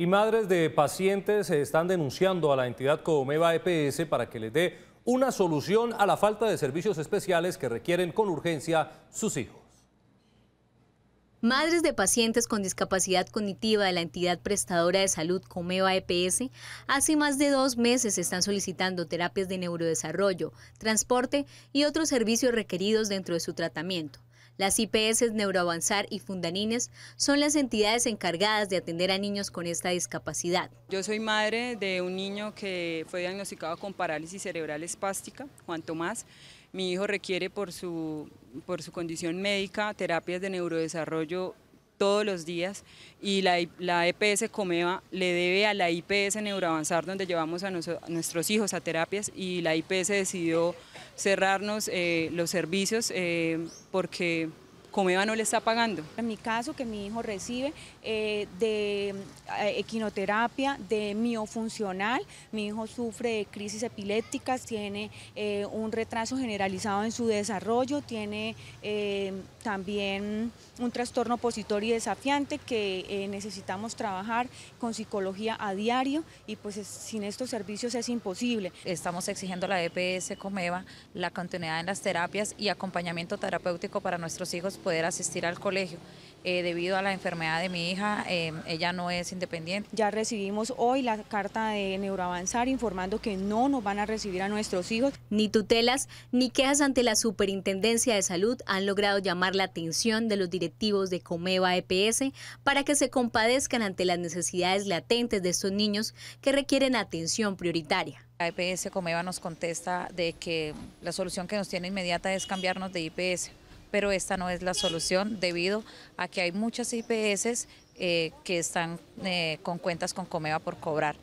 Y madres de pacientes se están denunciando a la entidad Comeva EPS para que les dé una solución a la falta de servicios especiales que requieren con urgencia sus hijos. Madres de pacientes con discapacidad cognitiva de la entidad prestadora de salud Comeva EPS hace más de dos meses están solicitando terapias de neurodesarrollo, transporte y otros servicios requeridos dentro de su tratamiento. Las IPS Neuroavanzar y Fundanines son las entidades encargadas de atender a niños con esta discapacidad. Yo soy madre de un niño que fue diagnosticado con parálisis cerebral espástica, cuanto más. Mi hijo requiere por su, por su condición médica terapias de neurodesarrollo todos los días y la, la, EPS le debe a la IPS Neuroavanzar donde llevamos a, a nuestros hijos a terapias y la IPS decidió cerrarnos eh, los servicios eh, porque Comeva no le está pagando. En mi caso, que mi hijo recibe eh, de eh, equinoterapia, de miofuncional, mi hijo sufre de crisis epilépticas, tiene eh, un retraso generalizado en su desarrollo, tiene también un trastorno opositor y desafiante que necesitamos trabajar con psicología a diario y pues sin estos servicios es imposible. Estamos exigiendo a la EPS Comeva la continuidad en las terapias y acompañamiento terapéutico para nuestros hijos poder asistir al colegio. Eh, debido a la enfermedad de mi hija, eh, ella no es independiente. Ya recibimos hoy la carta de Neuroavanzar informando que no nos van a recibir a nuestros hijos. Ni tutelas ni quejas ante la Superintendencia de Salud han logrado llamar la atención de los directivos de Comeva EPS para que se compadezcan ante las necesidades latentes de estos niños que requieren atención prioritaria. La EPS Comeva nos contesta de que la solución que nos tiene inmediata es cambiarnos de IPS pero esta no es la solución debido a que hay muchas IPS eh, que están eh, con cuentas con Comeva por cobrar.